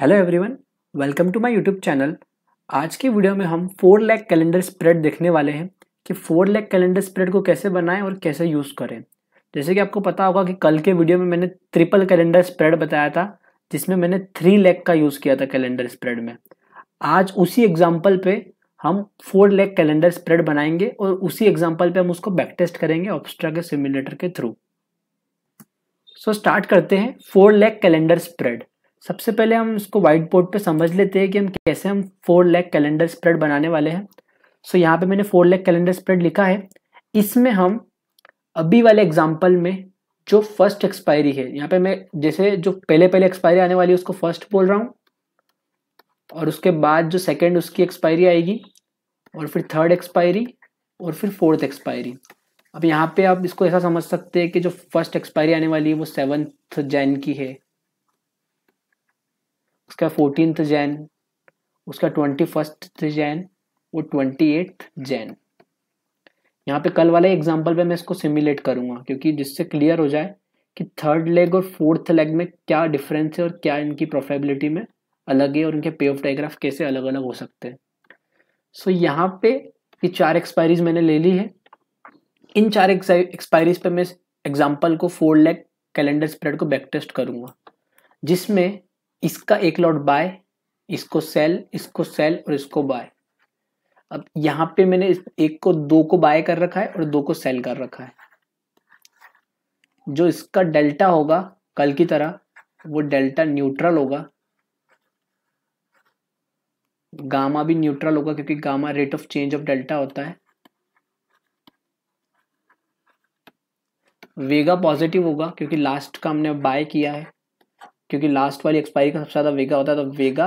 hello everyone welcome to my YouTube channel आज की video में हम फोर लैख कैलेंडर स्प्रेड देखने वाले हैं कि फोर लैख कैलेंडर स्प्रेड को कैसे बनाएं और कैसे यूज़ करें जैसे कि आपको पता होगा कि कल के वीडियो में मैंने ट्रिपल कैलेंडर स्प्रेड बताया था जिसमें मैंने थ्री लैक का यूज़ किया था कैलेंडर स्प्रेड में आज उसी एग्जाम्पल पर हम फोर लैक कैलेंडर स्प्रेड बनाएंगे और उसी एग्जाम्पल पर हम उसको बैक टेस्ट करेंगे ऑप्स्ट्रा के सिमुलेटर के थ्रू सो स्टार्ट करते हैं फोर लैक कैलेंडर स्प्रेड सबसे पहले हम इसको वाइट बोर्ड पर समझ लेते हैं कि हम कैसे हम फोर लैख कैलेंडर स्प्रेड बनाने वाले हैं सो so, यहाँ पे मैंने फोर लैख कैलेंडर स्प्रेड लिखा है इसमें हम अभी वाले एग्जाम्पल में जो फर्स्ट एक्सपायरी है यहाँ पे मैं जैसे जो पहले पहले एक्सपायरी आने वाली है उसको फर्स्ट बोल रहा हूँ और उसके बाद जो सेकेंड उसकी एक्सपायरी आएगी और फिर थर्ड एक्सपायरी और फिर फोर्थ एक्सपायरी अब यहाँ पे आप इसको ऐसा समझ सकते हैं कि जो फर्स्ट एक्सपायरी आने वाली है वो सेवन्थ जैन की है उसका फोर्टीन जैन उसका ट्वेंटी फर्स्ट जैन वो ट्वेंटी एट जैन यहाँ पे कल वाले एग्जाम्पल पे मैं इसको सिमुलेट करूंगा क्योंकि जिससे क्लियर हो जाए कि थर्ड लेग और फोर्थ लेग में क्या डिफरेंस है और क्या इनकी प्रोफेबिलिटी में अलग है और इनके पे ऑफ डाइग्राफ कैसे अलग अलग हो सकते हैं सो so, यहाँ पे ये चार एक्सपायरीज मैंने ले ली है इन चार एक्सपायरीज पे मैं एग्जाम्पल को फोर लेग कैलेंडर स्प्रेड को बैक टेस्ट करूंगा जिसमें इसका एक लॉट बाय इसको सेल इसको सेल और इसको बाय अब यहां पे मैंने इस एक को दो को बाय कर रखा है और दो को सेल कर रखा है जो इसका डेल्टा होगा कल की तरह वो डेल्टा न्यूट्रल होगा गामा भी न्यूट्रल होगा क्योंकि gamma rate of change of delta होता है वेगा पॉजिटिव होगा क्योंकि लास्ट का हमने बाय किया है क्योंकि लास्ट वाली एक्सपायरी का सबसे ज़्यादा वेगा होता है तो वेगा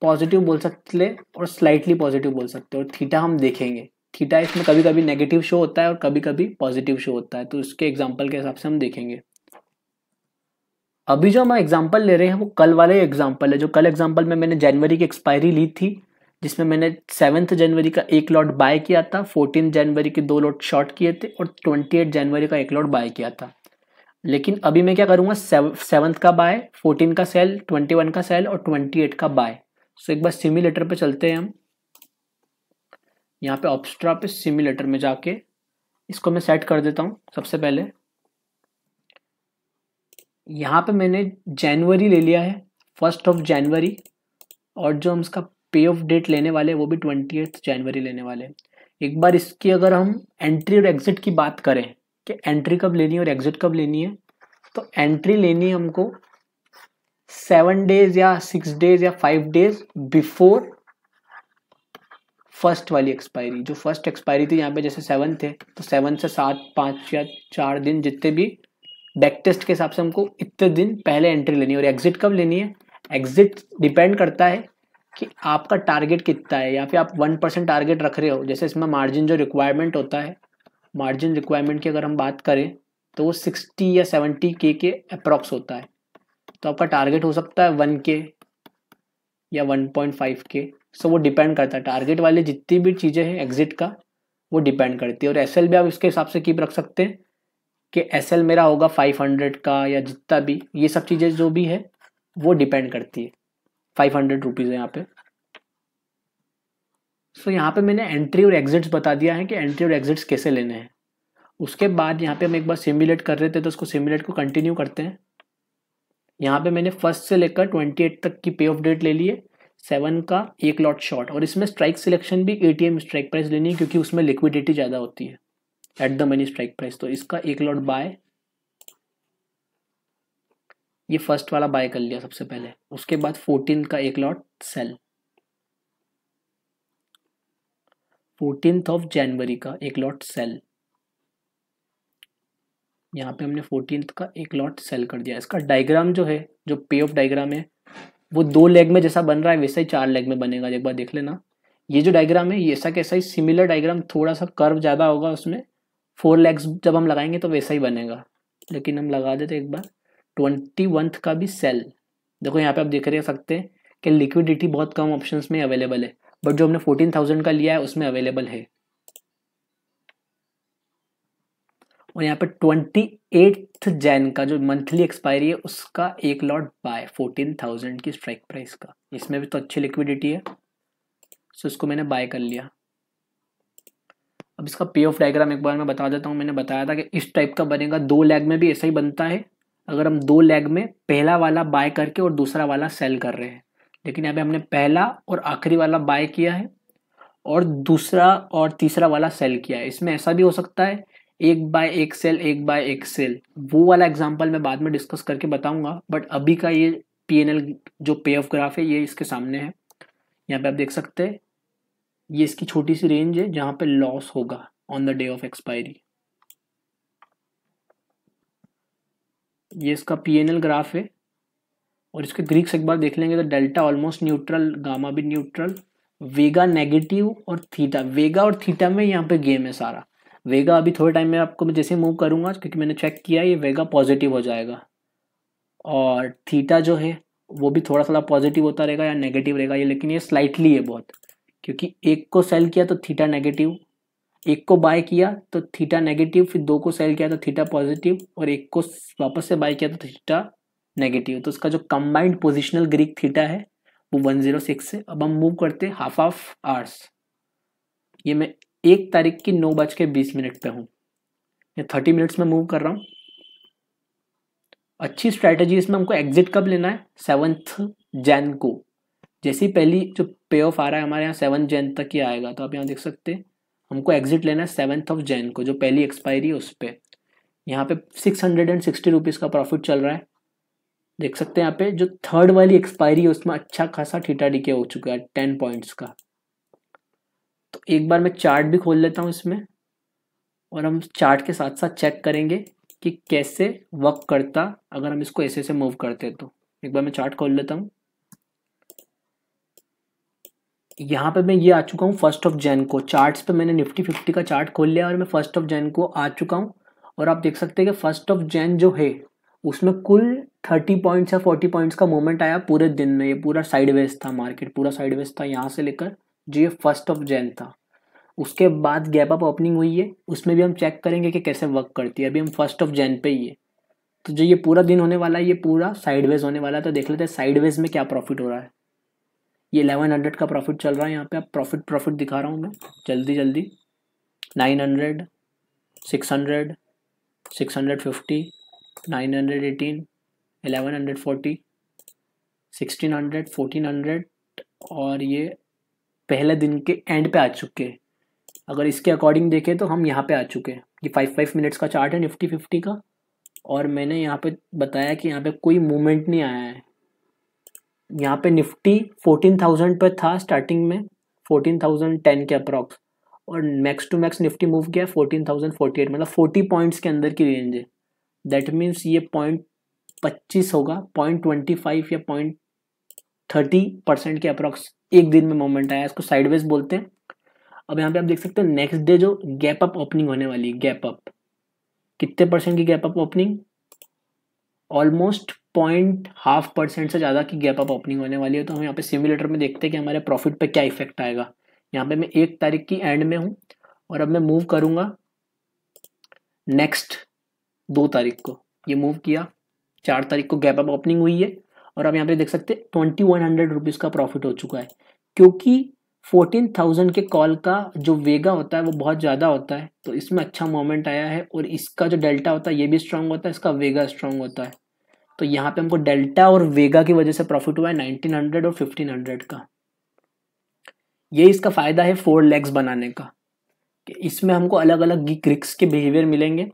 पॉजिटिव बोल सकते और स्लाइटली पॉजिटिव बोल सकते हैं और थीटा हम देखेंगे थीटा इसमें कभी कभी नेगेटिव शो होता है और कभी कभी पॉजिटिव शो होता है तो उसके एग्जाम्पल के हिसाब से हम देखेंगे अभी जो हम एग्जाम्पल ले रहे हैं वो कल वाले एग्जाम्पल है जो कल एग्जाम्पल में मैंने जनवरी की एक्सपायरी ली थी जिसमें मैंने सेवन्थ जनवरी का एक लॉट बाय किया था फोर्टीन जनवरी के दो लॉट शॉर्ट किए थे और ट्वेंटी एट जनवरी का एक लॉट बाय किया था लेकिन अभी मैं क्या करूँगा सेवन्थ का बाय फोर्टीन का सेल ट्वेंटी वन का सेल और ट्वेंटी एट का बाय सो एक बार सिम्युलेटर पे चलते हैं हम यहाँ पे ऑप्स्ट्रा पे सिम्युलेटर में जाके इसको मैं सेट कर देता हूँ सबसे पहले यहाँ पे मैंने जनवरी ले लिया है फर्स्ट ऑफ जनवरी और जो हम इसका पे ऑफ डेट लेने वाले वो भी ट्वेंटी जनवरी लेने वाले एक बार इसकी अगर हम एंट्री और एग्जिट की बात करें कि एंट्री कब लेनी है और एग्जिट कब लेनी है तो एंट्री लेनी है हमको सेवन डेज या सिक्स डेज या फाइव डेज बिफोर फर्स्ट वाली एक्सपायरी जो फर्स्ट एक्सपायरी थी यहाँ पे जैसे सेवन थे तो सेवन से सात पाँच या चार दिन जितने भी बैक टेस्ट के हिसाब से हमको इतने दिन पहले एंट्री लेनी है और एग्जिट कब लेनी है एग्जिट डिपेंड करता है कि आपका टारगेट कितना है या फिर आप वन परसेंट टारगेट रख रहे हो जैसे इसमें मार्जिन जो रिक्वायरमेंट होता है मार्जिन रिक्वायरमेंट की अगर हम बात करें तो वो सिक्सटी या सेवेंटी के के अप्रॉक्स होता है तो आपका टारगेट हो सकता है वन के या वन पॉइंट फाइव के सो वो डिपेंड करता है टारगेट वाले जितनी भी चीज़ें हैं एग्जिट का वो डिपेंड करती है और एस भी आप इसके हिसाब से कीप रख सकते हैं कि एस मेरा होगा फाइव हंड्रेड का या जितना भी ये सब चीज़ें जो भी है वो डिपेंड करती है फाइव हंड्रेड रुपीज़ है यहाँ पर सो so, यहाँ पे मैंने एंट्री और एग्जिट्स बता दिया है कि एंट्री और एग्जिट्स कैसे लेने हैं उसके बाद यहाँ पे हम एक बार सिम्यूलेट कर रहे थे तो उसको सिम्यूलेट को कंटिन्यू करते हैं यहाँ पे मैंने फर्स्ट से लेकर ट्वेंटी एट तक की पे ऑफ डेट ले लिए सेवन का एक लॉट शॉर्ट और इसमें स्ट्राइक सिलेक्शन भी ए टी स्ट्राइक प्राइस लेनी है क्योंकि उसमें लिक्विडिटी ज़्यादा होती है at the money strike price तो इसका एक लॉट बाय ये फर्स्ट वाला बाय कर लिया सबसे पहले उसके बाद फोर्टीन का एक lot sell fourteen of January का एक लॉट सेल यहाँ पे हमने फोर्टीन का एक लॉट सेल कर दिया इसका डायग्राम जो है जो पे ऑफ डायग्राम है वो दो लेग में जैसा बन रहा है वैसा ही चार लेग में बनेगा एक बार देख लेना ये जो डायग्राम है ये ऐसा कैसा ही सिमिलर डायग्राम थोड़ा सा कर्व ज़्यादा होगा उसमें फोर लेग्स जब हम लगाएंगे तो वैसा ही बनेगा लेकिन हम लगा देते एक बार ट्वेंटी वंथ का भी सेल देखो यहाँ पे आप देख रहे सकते हैं कि लिक्विडिटी बहुत कम ऑप्शंस में अवेलेबल है बट जो हमने फोर्टीन थाउजेंड का लिया है उसमें अवेलेबल है और यहाँ पे ट्वेंटी जैन का जो मंथली एक्सपायरी है उसका एक लॉट बाय फोर्टीन थाउजेंड की स्ट्राइक प्राइस का इसमें भी तो अच्छी लिक्विडिटी है सो इसको मैंने बाय कर लिया अब इसका पे ऑफ डायग्राम एक बार मैं बता देता हूँ मैंने बताया था कि इस टाइप का बनेगा दो लैग में भी ऐसा ही बनता है अगर हम दो लैग में पहला वाला बाय करके और दूसरा वाला सेल कर रहे हैं लेकिन यहाँ पे हमने पहला और आखिरी वाला बाय किया है और दूसरा और तीसरा वाला सेल किया है इसमें ऐसा भी हो सकता है एक बाय एक सेल एक बाय एक सेल वो वाला एग्जाम्पल मैं बाद में डिस्कस करके बताऊंगा बट अभी का ये पी जो पे ऑफ ग्राफ है ये इसके सामने है यहाँ पे आप देख सकते हैं ये इसकी छोटी सी रेंज है जहां पे लॉस होगा on the day of expiry ये इसका पी ग्राफ है और इसके ग्रीक्स एक बार देख लेंगे तो डेल्टा ऑलमोस्ट न्यूट्रल गामा भी न्यूट्रल वेगा नेगेटिव और थीटा वेगा और थीटा में यहाँ पे गेम है सारा वेगा अभी थोड़े टाइम में आपको मैं जैसे मूव करूँगा क्योंकि मैंने चेक किया ये वेगा पॉजिटिव हो जाएगा और थीटा जो है वो भी थोड़ा थोड़ा पॉजिटिव होता रहेगा या नेगेटिव रहेगा ये लेकिन ये स्लाइटली है बहुत क्योंकि एक को सेल किया तो थीटा नेगेटिव एक को बाय किया तो थीटा नेगेटिव फिर दो को सेल किया तो थीटा पॉजिटिव और एक को वापस से बाय किया तो थीटा नेगेटिव तो उसका जो कंबाइंड पोजिशनल ग्रीक थीटा है वो वन जीरो सिक्स है अब हम मूव करते हैं हाफ ऑफ आवर्स ये मैं एक तारीख की नौ बज के बीस मिनट पे हूँ ये थर्टी मिनट्स में मूव कर रहा हूँ अच्छी स्ट्रैटेजी इसमें हमको एग्जिट कब लेना है सेवन्थ जैन को जैसे ही पहली जो पे ऑफ आ रहा है हमारे यहाँ सेवन्थ जैन तक ही आएगा तो आप यहाँ देख सकते हैं हमको एग्जिट लेना है सेवन्थ ऑफ जैन को जो पहली एक्सपायरी है उस पर यहाँ पे six hundred and sixty rupees का प्रॉफिट चल रहा है देख सकते हैं यहाँ पे जो थर्ड वाली एक्सपायरी है उसमें अच्छा खासा ठीटा डीके हो चुका है टेन पॉइंट्स का तो एक बार मैं चार्ट भी खोल लेता हूँ इसमें और हम चार्ट के साथ साथ चेक करेंगे कि कैसे वर्क करता अगर हम इसको ऐसे ऐसे मूव करते तो एक बार मैं चार्ट खोल लेता हूँ यहाँ पे मैं ये आ चुका हूँ फर्स्ट ऑफ जैन को चार्ट्स पे मैंने निफ्टी फिफ्टी का चार्ट खोल लिया और मैं फर्स्ट ऑफ जैन को आ चुका हूँ और आप देख सकते हैं कि फर्स्ट ऑफ जैन जो है उसमें कुल थर्टी पॉइंट्स या फोर्टी पॉइंट्स का मोमेंट आया पूरे दिन में ये पूरा साइडवेज था मार्केट पूरा साइडवेज था यहाँ से लेकर जो ये फर्स्ट ऑफ जैन था उसके बाद गैप अप ओपनिंग हुई है उसमें भी हम चेक करेंगे कि कैसे वर्क करती है अभी हम फर्स्ट ऑफ जैन पे ही है तो जो ये पूरा दिन होने वाला है ये पूरा साइडवेज होने वाला है तो देख लेते हैं साइडवेज में क्या प्रॉफिट हो रहा है ये एलेवन हंड्रेड का प्रॉफिट चल रहा है यहाँ पे आप प्रॉफिट प्रॉफिट दिखा रहा हूँ मैं जल्दी जल्दी nine hundred six hundred six hundred fifty nine hundred eighteen eleven hundred forty sixteen hundred fourteen hundred और ये पहले दिन के एंड पे आ चुके हैं अगर इसके अकॉर्डिंग देखें तो हम यहाँ पे आ चुके हैं ये फाइव फाइव मिनट्स का चार्ट है निफ्टी फिफ्टी का और मैंने यहाँ पे बताया कि यहाँ पे कोई मूवमेंट नहीं आया है यहाँ पे निफ्टी फोर्टीन थाउजेंड पर था स्टार्टिंग में फोर्टीन थाउजेंड टेन के अप्रॉक्स और max to max Nifty move किया फोर्टीन थाउजेंड फोर्टी एट मतलब फोर्टी पॉइंट्स के अंदर की रेंज है दैट मीन्स ये पॉइंट 25 होगा 0.25 या 0.30 परसेंट के अप्रॉक्स एक दिन में मोमेंट आया इसको साइडवेज बोलते हैं अब यहाँ पे आप देख सकते हैं नेक्स्ट डे जो गैप अप ओपनिंग होने वाली है गैप अप कितने परसेंट की gap up opening almost point half percent से ज़्यादा की गैप अप ओपनिंग होने वाली है तो हम यहाँ पे सिमुलेटर में देखते हैं कि हमारे प्रॉफिट पे क्या इफेक्ट आएगा यहाँ पे मैं एक तारीख की एंड में हूँ और अब मैं मूव करूँगा नेक्स्ट दो तारीख को ये मूव किया चार तारीख को गैप अप ओपनिंग हुई है और आप यहाँ पे देख सकते हैं ट्वेंटी वन हंड्रेड रुपीज़ का प्रॉफिट हो चुका है क्योंकि फोर्टीन थाउजेंड के कॉल का जो वेगा होता है वो बहुत ज़्यादा होता है तो इसमें अच्छा मोमेंट आया है और इसका जो डेल्टा होता है ये भी स्ट्रांग होता है इसका वेगा स्ट्रांग होता है तो यहाँ पे हमको डेल्टा और वेगा की वजह से प्रॉफिट हुआ है नाइनटीन हंड्रेड और फिफ्टीन हंड्रेड का ये इसका फ़ायदा है फोर लेग्स बनाने का इसमें हमको अलग अलग ग्रिक्स रिक्स के बिहेवियर मिलेंगे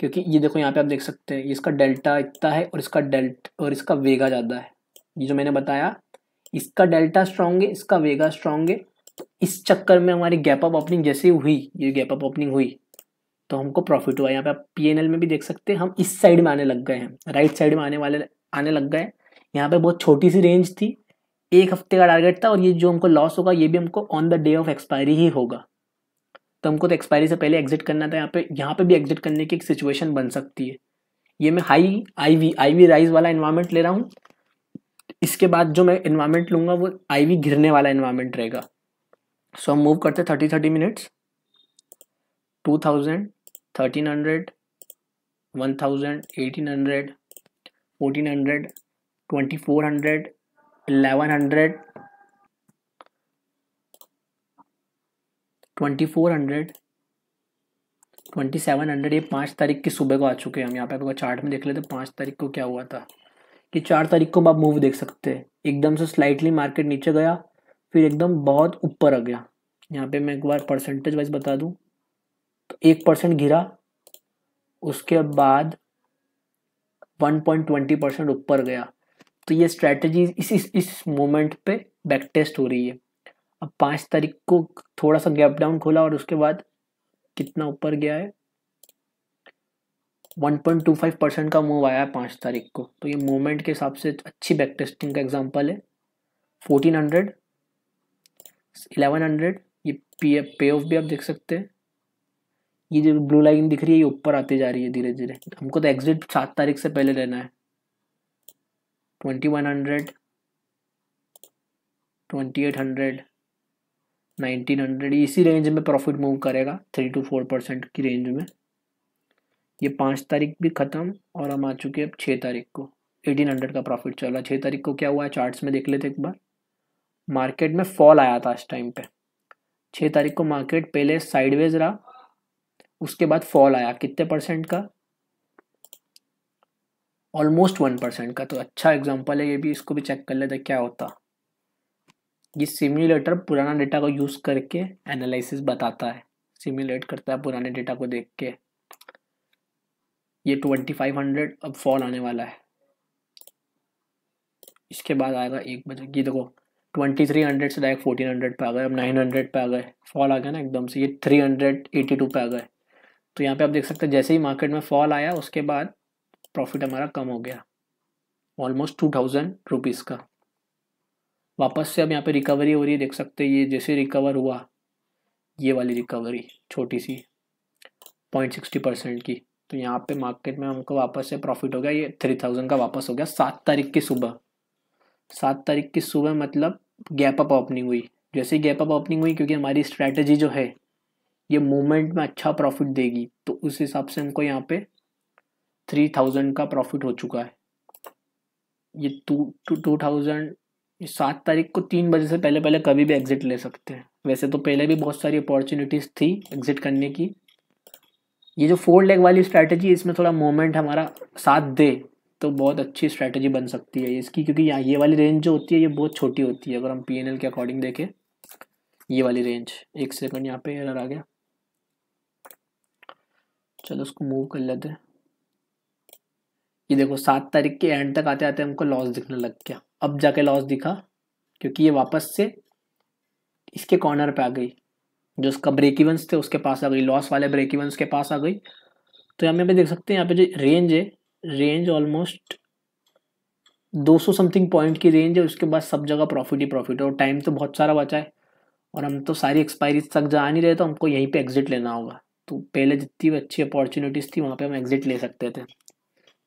क्योंकि ये देखो यहाँ पे आप देख सकते हैं इसका डेल्टा इतना है और इसका डेल्ट और इसका वेगा ज़्यादा है ये जो मैंने बताया इसका डेल्टा स्ट्रॉन्ग है इसका वेगा स्ट्रॉन्ग है तो इस चक्कर में हमारी गैप अप ओपनिंग जैसे हुई ये गैप अप ओपनिंग हुई तो हमको प्रॉफिट हुआ यहाँ पे आप पी में भी देख सकते हैं हम इस साइड में आने लग गए हैं राइट साइड में आने वाले आने लग गए यहाँ पे बहुत छोटी सी रेंज थी एक हफ्ते का टारगेट था और ये जो हमको लॉस होगा ये भी हमको on the day of expiry ही होगा तो हमको तो एक्सपायरी से पहले एग्जिट करना था यहाँ पे यहाँ पे भी एग्जिट करने की एक सिचुएशन बन सकती है ये मैं high I V I V rise वाला इन्वायरमेंट ले रहा हूँ इसके बाद जो मैं इन्वायरमेंट लूँगा वो आई वी घिरने वाला इन्वायरमेंट रहेगा सो हम मूव करते thirty thirty minutes two thousand thirteen hundred one thousand eighteen hundred fourteen hundred twenty four hundred eleven hundred twenty four hundred twenty seven hundred ये पाँच तारीख की सुबह को आ चुके हैं हम यहाँ पे आपको चार्ट में देख लेते हैं पाँच तारीख को क्या हुआ था कि चार तारीख को आप मूव देख सकते हैं एकदम से स्लाइटली मार्केट नीचे गया फिर एकदम बहुत ऊपर आ गया यहाँ पे मैं एक बार परसेंटेज वाइज बता दूँ तो एक परसेंट गिरा उसके बाद वन पॉइंट ट्वेंटी परसेंट ऊपर गया तो ये स्ट्रैटेजी इस इस, इस मोमेंट पे बैक टेस्ट हो रही है अब पाँच तारीख को थोड़ा सा गैप डाउन खोला और उसके बाद कितना ऊपर गया है 1.25 परसेंट का मूव आया है पाँच तारीख को तो ये मूवमेंट के हिसाब से अच्छी बैक टेस्टिंग का एग्जांपल है 1400 1100 ये एफ पे ऑफ भी आप देख सकते हैं ये जो ब्लू लाइन दिख रही है ये ऊपर आती जा रही है धीरे धीरे हमको तो एग्जिट सात तारीख से पहले लेना है twenty one hundred twenty eight hundred nineteen hundred इसी रेंज में प्रॉफिट मूव करेगा थ्री टू फोर परसेंट की रेंज में ये पाँच तारीख भी ख़त्म और हम आ चुके हैं अब छः तारीख को एटीन हंड्रेड का प्रॉफिट चल है छः तारीख को क्या हुआ है चार्ट्स में देख लेते एक बार मार्केट में फॉल आया था इस टाइम पे छः तारीख को मार्केट पहले साइडवेज रहा उसके बाद फॉल आया कितने परसेंट का ऑलमोस्ट वन परसेंट का तो अच्छा एग्जाम्पल है ये भी इसको भी चेक कर लेते क्या होता ये सिम्युलेटर पुराना डेटा को यूज़ करके एनालिसिस बताता है सिम्युलेट करता है पुराने डेटा को देख के ये ट्वेंटी फाइव हंड्रेड अब फॉल आने वाला है इसके बाद आएगा एक बजे ये देखो ट्वेंटी थ्री हंड्रेड से डायरेक्ट फोर्टीन हंड्रेड पे आ गए अब नाइन हंड्रेड पे आ गए फॉल आ गया ना एकदम से ये थ्री हंड्रेड एटी टू पे आ गए तो यहाँ पे आप देख सकते हैं जैसे ही मार्केट में फॉल आया उसके बाद प्रॉफिट हमारा कम हो गया ऑलमोस्ट टू थाउजेंड रुपीज़ का वापस से अब यहाँ पे रिकवरी हो रही है देख सकते हैं ये जैसे रिकवर हुआ ये वाली रिकवरी छोटी सी पॉइंट सिक्सटी परसेंट की तो यहाँ पे मार्केट में हमको वापस से प्रॉफिट हो गया ये थ्री थाउजेंड का वापस हो गया सात तारीख की सुबह सात तारीख की सुबह मतलब गैप अप ओपनिंग हुई जैसे ही गैप अप ओपनिंग हुई क्योंकि हमारी स्ट्रैटेजी जो है ये मोमेंट में अच्छा प्रॉफिट देगी तो उस हिसाब से हमको यहाँ पे थ्री थाउजेंड का प्रॉफिट हो चुका है ये टू टू टू थाउजेंड सात तारीख को तीन बजे से पहले पहले कभी भी एग्ज़िट ले सकते हैं वैसे तो पहले भी बहुत सारी अपॉर्चुनिटीज़ थी एग्ज़िट करने की ये जो फोर लेग वाली स्ट्रैटेजी इसमें थोड़ा मोमेंट हमारा साथ दे तो बहुत अच्छी स्ट्रैटेजी बन सकती है इसकी क्योंकि यहाँ ये वाली रेंज जो होती है ये बहुत छोटी होती है अगर हम पी के अकॉर्डिंग देखें ये वाली रेंज एक सेकंड यहाँ पे एरर आ गया चलो उसको मूव कर लेते हैं ये देखो सात तारीख के एंड तक आते आते हमको लॉस दिखने लग गया अब जाके लॉस दिखा क्योंकि ये वापस से इसके कॉर्नर पे आ गई जो उसका ब्रेक इवंस थे उसके पास आ गई लॉस वाले ब्रेक इवंस के पास आ गई तो यहाँ पे देख सकते हैं यहाँ पे जो रेंज है रेंज ऑलमोस्ट 200 समथिंग पॉइंट की रेंज है उसके बाद सब जगह प्रॉफिट ही प्रॉफिट है और टाइम तो बहुत सारा बचा है और हम तो सारी एक्सपायरी तक जा नहीं रहे तो हमको यहीं पे एग्जिट लेना होगा तो पहले जितनी अच्छी अपॉर्चुनिटीज़ थी वहाँ पे हम एग्जिट ले सकते थे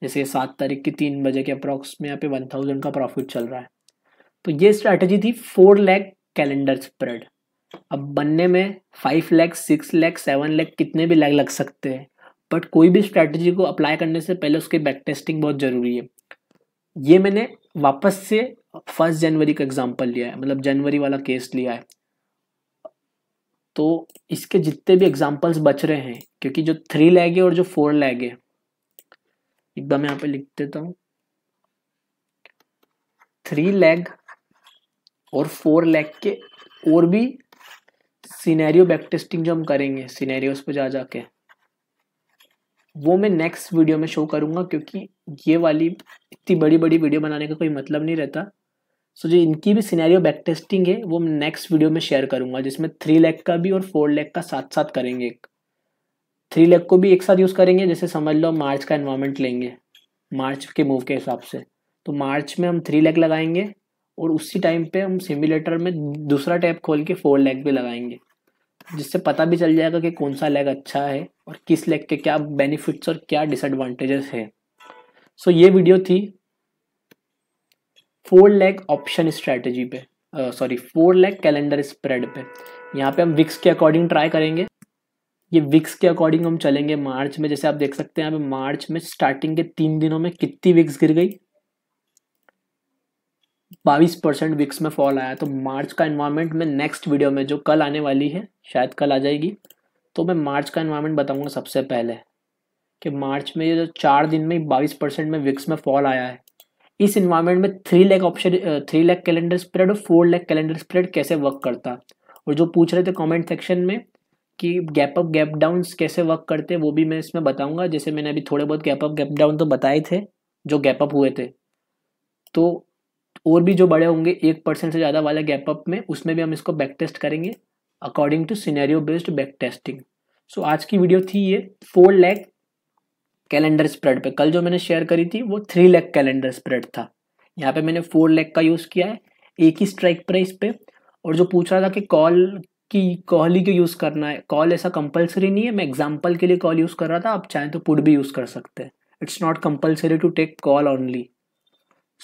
जैसे सात तारीख की तीन बजे के अप्रॉक्स में यहाँ पे वन थाउजेंड का प्रॉफिट चल रहा है तो ये स्ट्रैटेजी थी फोर लैख कैलेंडर स्प्रेड अब बनने में five leg six leg seven leg कितने भी लैग लग सकते हैं बट कोई भी स्ट्रैटेजी को अप्लाई करने से पहले उसके बैक टेस्टिंग बहुत ज़रूरी है ये मैंने वापस से फर्स्ट जनवरी का एग्जाम्पल लिया है मतलब जनवरी वाला केस लिया है तो इसके जितने भी एग्जाम्पल्स बच रहे हैं क्योंकि जो थ्री लैग है और जो फोर लैग है एक बार मैं यहाँ पे लिख देता हूँ थ्री लेग और फोर लेग के और भी सिनेरियो बैक टेस्टिंग जो हम करेंगे सिनेरियोस पे जा जाके वो मैं नेक्स्ट वीडियो में शो करूंगा क्योंकि ये वाली इतनी बड़ी बड़ी वीडियो बनाने का कोई मतलब नहीं रहता सो so, जो इनकी भी सिनेरियो बैक टेस्टिंग है वो मैं नेक्स्ट वीडियो में शेयर करूंगा जिसमें थ्री लेग का भी और फोर लेग का साथ साथ करेंगे एक थ्री लेग को भी एक साथ यूज़ करेंगे जैसे समझ लो मार्च का एनवायरमेंट लेंगे मार्च के मूव के हिसाब से तो मार्च में हम थ्री लेग लगाएंगे और उसी टाइम पे हम सिमुलेटर में दूसरा टैब खोल के फोर लेग भी लगाएंगे जिससे पता भी चल जाएगा कि कौन सा लेग अच्छा है और किस लेग के क्या बेनिफिट्स और क्या डिसएडवांटेजेस है सो so, ये वीडियो थी फोर लेग ऑप्शन स्ट्रेटजी पे sorry four leg calendar spread पे यहाँ पे हम विक्स के अकॉर्डिंग ट्राई करेंगे ये विक्स के अकॉर्डिंग हम चलेंगे मार्च में जैसे आप देख सकते हैं यहाँ पे मार्च में स्टार्टिंग के तीन दिनों में कितनी विक्स गिर गई बाईस परसेंट विक्स में फॉल आया तो मार्च का इन्वायरमेंट में नेक्स्ट वीडियो में जो कल आने वाली है शायद कल आ जाएगी तो मैं मार्च का इन्वायरमेंट बताऊंगा सबसे पहले कि मार्च में ये जो चार दिन में बाईस परसेंट में विक्स में फॉल आया है इस इन्वायरमेंट में three leg option three leg calendar spread और फोर लैक कैलेंडर स्प्रेड कैसे वर्क करता और जो पूछ रहे थे कमेंट सेक्शन में कि गैप अप गैप डाउन कैसे वर्क करते हैं वो भी मैं इसमें बताऊंगा जैसे मैंने अभी थोड़े बहुत गैप अप गैप डाउन तो बताए थे जो गैप अप हुए थे तो और भी जो बड़े होंगे एक परसेंट से ज़्यादा वाले गैप अप में उसमें भी हम इसको बैक टेस्ट करेंगे according to scenario based back testing so आज की वीडियो थी ये फोर लैख कैलेंडर स्प्रेड पे कल जो मैंने शेयर करी थी वो थ्री लैख कैलेंडर स्प्रेड था यहाँ पे मैंने फोर लैख का यूज़ किया है एक ही स्ट्राइक प्राइस पे और जो पूछ रहा था कि कॉल कि कॉल ही क्यों यूज़ करना है कॉल ऐसा कंपलसरी नहीं है मैं एग्जाम्पल के लिए कॉल यूज़ कर रहा था आप चाहें तो पुड भी यूज़ कर सकते हैं it's not compulsory to take call only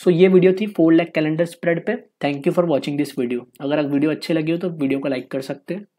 so ये वीडियो थी फोर लैक कैलेंडर स्प्रेड पे thank you for watching this video अगर आप वीडियो अच्छी लगी हो तो वीडियो को लाइक कर सकते हैं